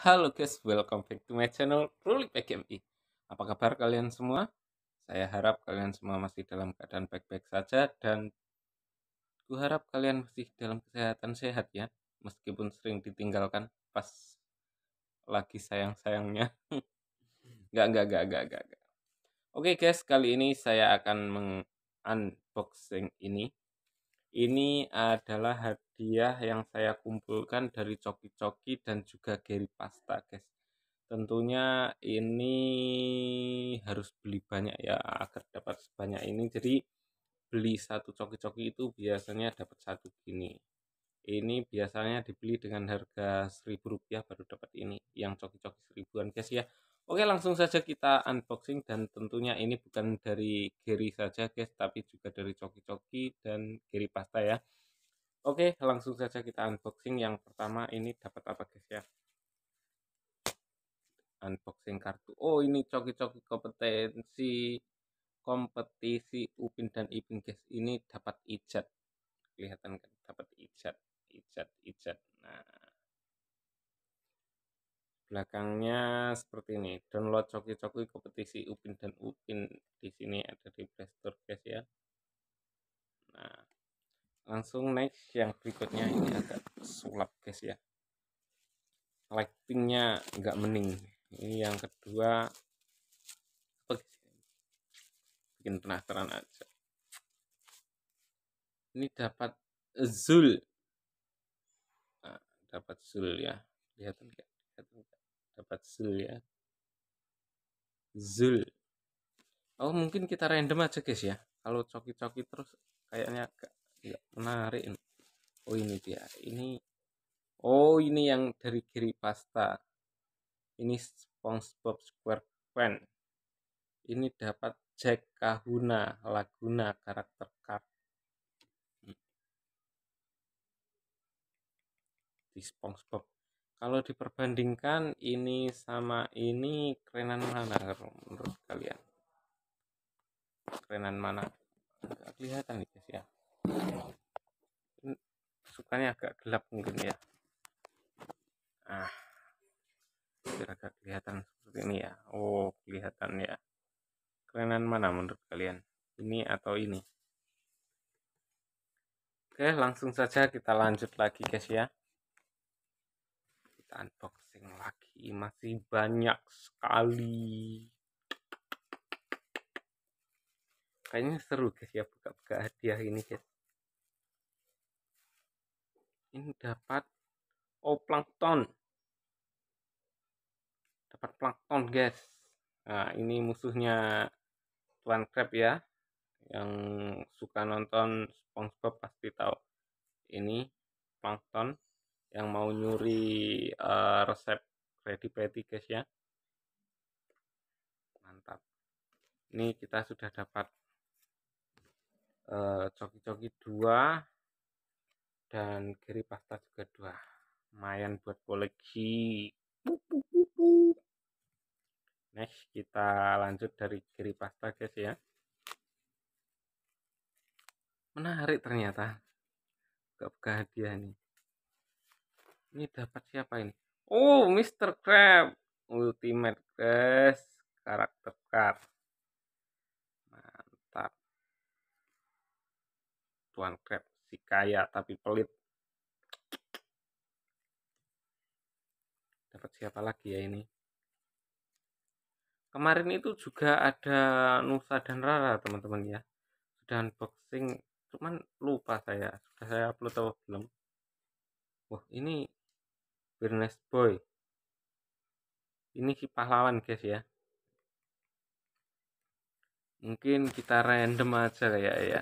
Halo guys, welcome back to my channel Ruli PGMI. Apa kabar kalian semua? Saya harap kalian semua masih dalam keadaan baik-baik saja dan ku harap kalian masih dalam kesehatan sehat ya, meskipun sering ditinggalkan pas lagi sayang-sayangnya. Gak gak gak gak gak gak. Oke guys, kali ini saya akan meng-unboxing ini ini adalah hadiah yang saya kumpulkan dari Coki Coki dan juga Gary Pasta, guys. Tentunya ini harus beli banyak ya agar dapat sebanyak ini. Jadi beli satu Coki Coki itu biasanya dapat satu gini. Ini biasanya dibeli dengan harga seribu rupiah baru dapat ini. Yang Coki Coki seribuan, guys ya. Oke langsung saja kita unboxing dan tentunya ini bukan dari Gary saja guys tapi juga dari Coki Coki dan Gary Pasta ya. Oke langsung saja kita unboxing yang pertama ini dapat apa guys ya. Unboxing kartu. Oh ini Coki Coki kompetensi kompetisi Upin dan Ipin guys ini dapat ijat. Kelihatan kan dapat ijat, ijat, ijat. Nah belakangnya seperti ini download coki coki kompetisi upin dan upin di sini ada di playstore guys ya nah langsung next yang berikutnya ini agak sulap guys ya lightingnya nggak mending ini yang kedua apa ya? bikin penasaran aja ini dapat zul nah, dapat zul ya lihat enggak lihat enggak dapat zul ya zul oh mungkin kita random aja guys ya kalau coki-coki terus kayaknya agak nggak menarik oh ini dia ini oh ini yang dari kiri pasta ini SpongeBob SquarePants ini dapat Jack Kahuna Laguna karakter kart hmm. di SpongeBob kalau diperbandingkan ini sama ini kerenan mana menurut kalian kerenan mana agak kelihatan nih guys ya sukanya agak gelap mungkin ya ah agak kelihatan seperti ini ya oh kelihatan ya kerenan mana menurut kalian ini atau ini oke langsung saja kita lanjut lagi guys ya kita unboxing lagi masih banyak sekali kayaknya seru guys ya buka-buka hadiah ini guys ini dapat oh plankton dapat plankton guys nah ini musuhnya tuan crab ya yang suka nonton SpongeBob pasti tahu ini plankton yang mau nyuri uh, resep ready patty guys ya mantap ini kita sudah dapat coki eh, coki-coki dua dan kiri pasta juga dua lumayan buat koleksi next kita lanjut dari kiri pasta guys ya menarik ternyata buka-buka hadiah nih ini dapat siapa ini oh Mr. Crab Ultimate guys karakter card mantap Tuan Crab si kaya tapi pelit dapat siapa lagi ya ini kemarin itu juga ada Nusa dan Rara teman-teman ya sudah unboxing cuman lupa saya sudah saya upload atau belum wah ini Fitness Boy. Ini si pahlawan guys ya. Mungkin kita random aja kayak ya.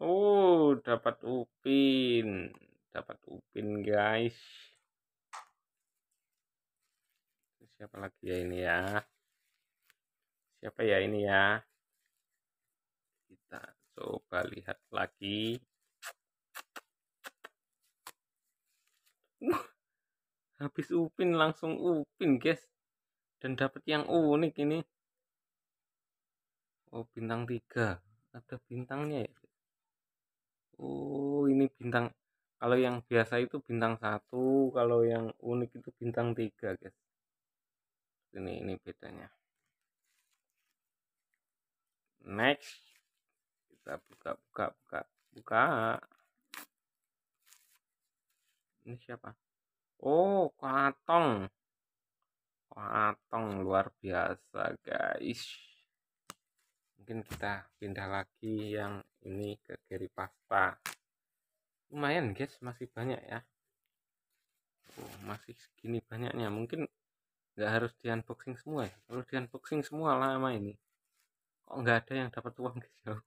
Oh, dapat upin. Dapat upin guys. Siapa lagi ya ini ya? Siapa ya ini ya? Kita coba lihat lagi habis upin langsung upin guys dan dapat yang unik ini oh bintang tiga ada bintangnya ya oh ini bintang kalau yang biasa itu bintang satu kalau yang unik itu bintang tiga guys ini ini bedanya next kita buka buka buka buka ini siapa oh katong katong luar biasa guys mungkin kita pindah lagi yang ini ke kiri pasta lumayan guys masih banyak ya oh, masih segini banyaknya mungkin nggak harus di unboxing semua ya kalau di unboxing semua lama ini kok nggak ada yang dapat uang guys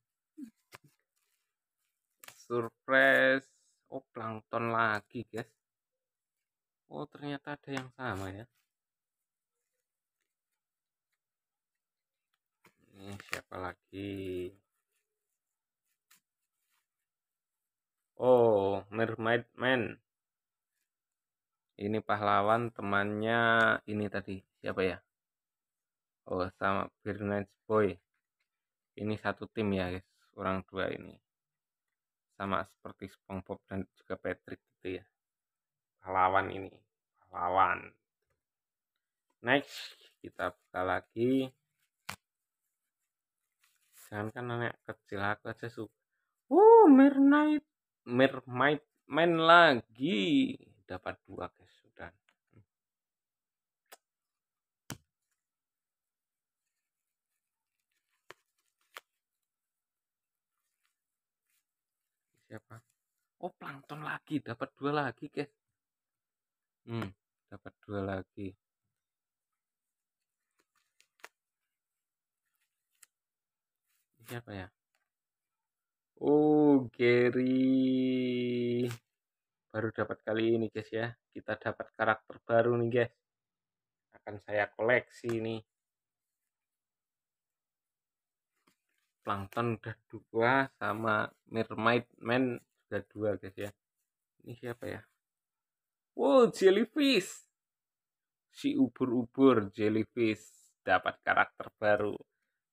surprise plankton lagi guys oh ternyata ada yang sama ya ini siapa lagi oh mermaid man ini pahlawan temannya ini tadi siapa ya oh sama Bernard Boy ini satu tim ya guys orang dua ini sama seperti SpongeBob dan juga Patrick gitu ya pahlawan ini pahlawan next kita buka lagi jangan kan anak kecil aku aja suka Uh, mermaid mermaid main lagi dapat dua guys oh plankton lagi dapat dua lagi guys hmm dapat dua lagi siapa ya oh Gary baru dapat kali ini guys ya kita dapat karakter baru nih guys akan saya koleksi nih plankton udah dua sama mermaid man ada dua guys ya ini siapa ya wow jellyfish si ubur-ubur jellyfish dapat karakter baru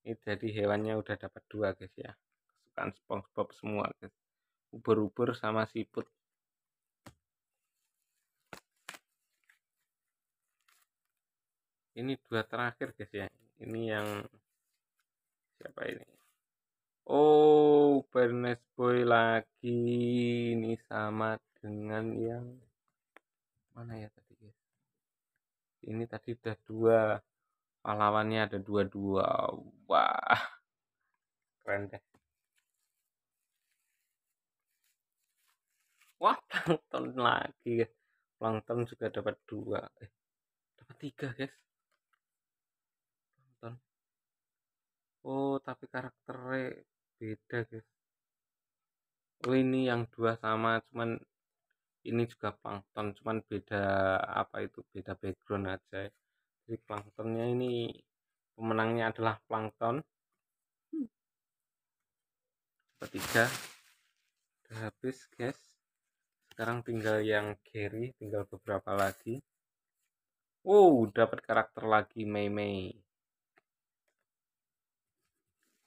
ini jadi hewannya udah dapat dua guys ya kesukaan SpongeBob semua guys ubur-ubur sama siput ini dua terakhir guys ya ini yang siapa ini Oh, Bernes Boy lagi. Ini sama dengan yang mana ya tadi, guys? Ya? Ini tadi udah dua pahlawannya ada dua-dua. Wah. Keren deh. Wah, plankton lagi, guys. Ya. Plankton juga dapat dua. Eh, dapat tiga, guys. Oh, tapi karakternya beda guys oh ini yang dua sama cuman ini juga plankton cuman beda apa itu beda background aja jadi planktonnya ini pemenangnya adalah plankton hmm. ketiga udah habis guys sekarang tinggal yang Gary tinggal beberapa lagi wow dapat karakter lagi Mei Mei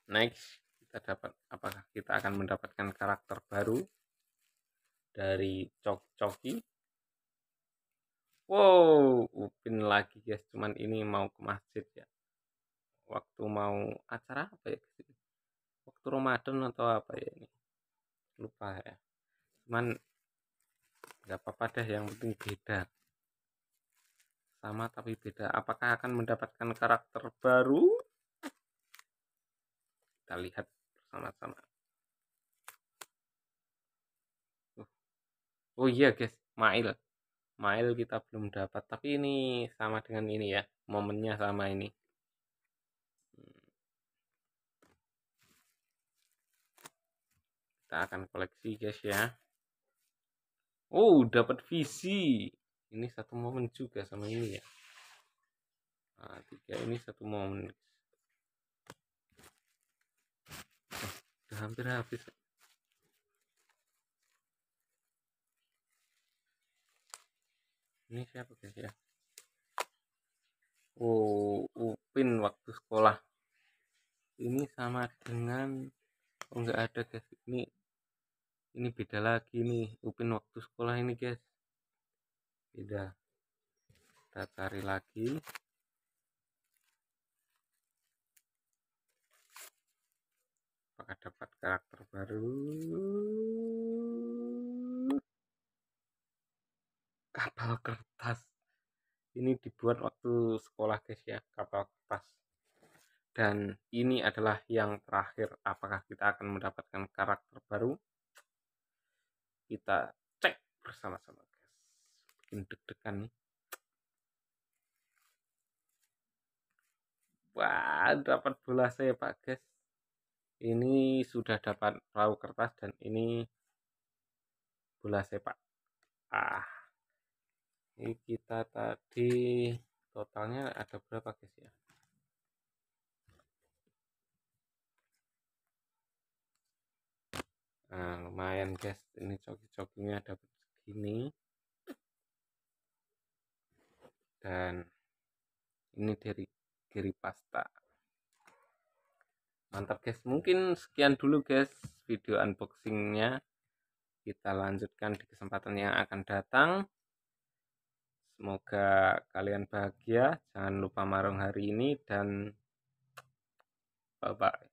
next kita dapat apakah kita akan mendapatkan karakter baru dari cok coki wow upin lagi guys cuman ini mau ke masjid ya waktu mau acara apa ya waktu Ramadan atau apa ya ini lupa ya cuman nggak apa-apa deh yang penting beda sama tapi beda apakah akan mendapatkan karakter baru kita lihat sama-sama oh, oh iya guys, Mail. Mail kita belum dapat, tapi ini sama dengan ini ya, momennya sama ini. Kita akan koleksi guys ya. Oh, dapat visi. Ini satu momen juga sama ini ya. Nah, tiga ini satu momen. hampir habis ini siapa guys ya oh upin waktu sekolah ini sama dengan oh nggak ada guys ini ini beda lagi nih upin waktu sekolah ini guys beda kita cari lagi apakah dapat karakter baru kapal kertas ini dibuat waktu sekolah guys ya kapal kertas dan ini adalah yang terakhir apakah kita akan mendapatkan karakter baru kita cek bersama-sama guys bikin deg-degan nih wah dapat bola saya pak guys ini sudah dapat perahu kertas dan ini bola sepak ah ini kita tadi totalnya ada berapa guys ya nah lumayan guys ini coki-cokinya dapat segini dan ini dari kiri pasta mantap guys mungkin sekian dulu guys video unboxingnya kita lanjutkan di kesempatan yang akan datang semoga kalian bahagia jangan lupa marung hari ini dan bye bye